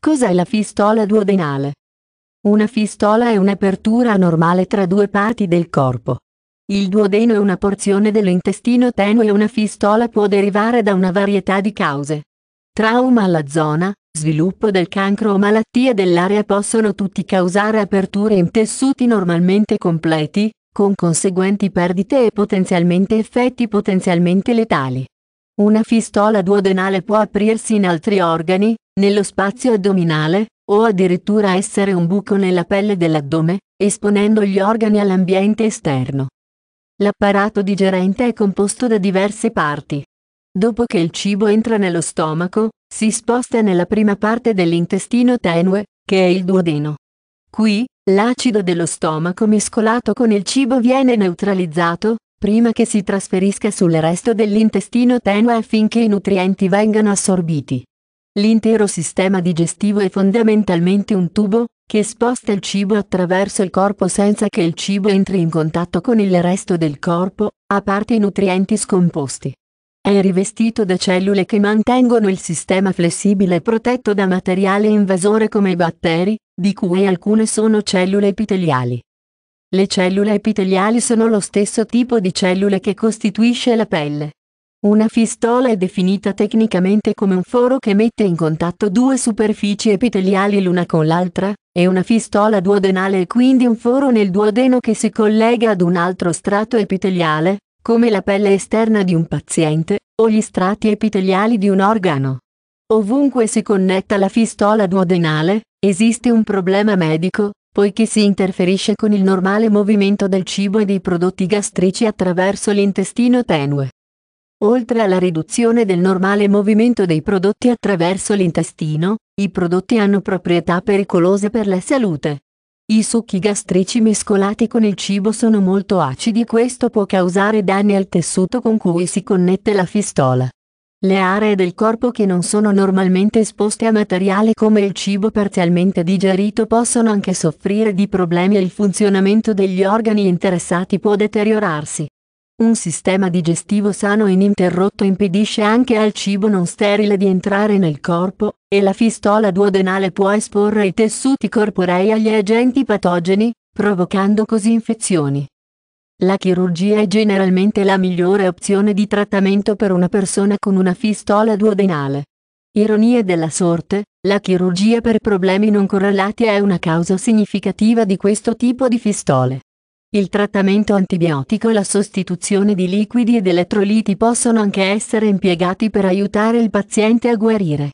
Cos'è la fistola duodenale? Una fistola è un'apertura anormale tra due parti del corpo. Il duodeno è una porzione dell'intestino tenue e una fistola può derivare da una varietà di cause. Trauma alla zona, sviluppo del cancro o malattie dell'area possono tutti causare aperture in tessuti normalmente completi, con conseguenti perdite e potenzialmente effetti potenzialmente letali. Una fistola duodenale può aprirsi in altri organi, nello spazio addominale, o addirittura essere un buco nella pelle dell'addome, esponendo gli organi all'ambiente esterno. L'apparato digerente è composto da diverse parti. Dopo che il cibo entra nello stomaco, si sposta nella prima parte dell'intestino tenue, che è il duodeno. Qui, l'acido dello stomaco mescolato con il cibo viene neutralizzato, prima che si trasferisca sul resto dell'intestino tenue affinché i nutrienti vengano assorbiti. L'intero sistema digestivo è fondamentalmente un tubo, che sposta il cibo attraverso il corpo senza che il cibo entri in contatto con il resto del corpo, a parte i nutrienti scomposti. È rivestito da cellule che mantengono il sistema flessibile e protetto da materiale invasore come i batteri, di cui alcune sono cellule epiteliali. Le cellule epiteliali sono lo stesso tipo di cellule che costituisce la pelle. Una fistola è definita tecnicamente come un foro che mette in contatto due superfici epiteliali l'una con l'altra, e una fistola duodenale è quindi un foro nel duodeno che si collega ad un altro strato epiteliale, come la pelle esterna di un paziente, o gli strati epiteliali di un organo. Ovunque si connetta la fistola duodenale, esiste un problema medico, poiché si interferisce con il normale movimento del cibo e dei prodotti gastrici attraverso l'intestino tenue. Oltre alla riduzione del normale movimento dei prodotti attraverso l'intestino, i prodotti hanno proprietà pericolose per la salute. I succhi gastrici mescolati con il cibo sono molto acidi e questo può causare danni al tessuto con cui si connette la fistola. Le aree del corpo che non sono normalmente esposte a materiale come il cibo parzialmente digerito possono anche soffrire di problemi e il funzionamento degli organi interessati può deteriorarsi. Un sistema digestivo sano e ininterrotto impedisce anche al cibo non sterile di entrare nel corpo, e la fistola duodenale può esporre i tessuti corporei agli agenti patogeni, provocando così infezioni. La chirurgia è generalmente la migliore opzione di trattamento per una persona con una fistola duodenale. Ironie della sorte, la chirurgia per problemi non correlati è una causa significativa di questo tipo di fistole. Il trattamento antibiotico e la sostituzione di liquidi ed elettroliti possono anche essere impiegati per aiutare il paziente a guarire.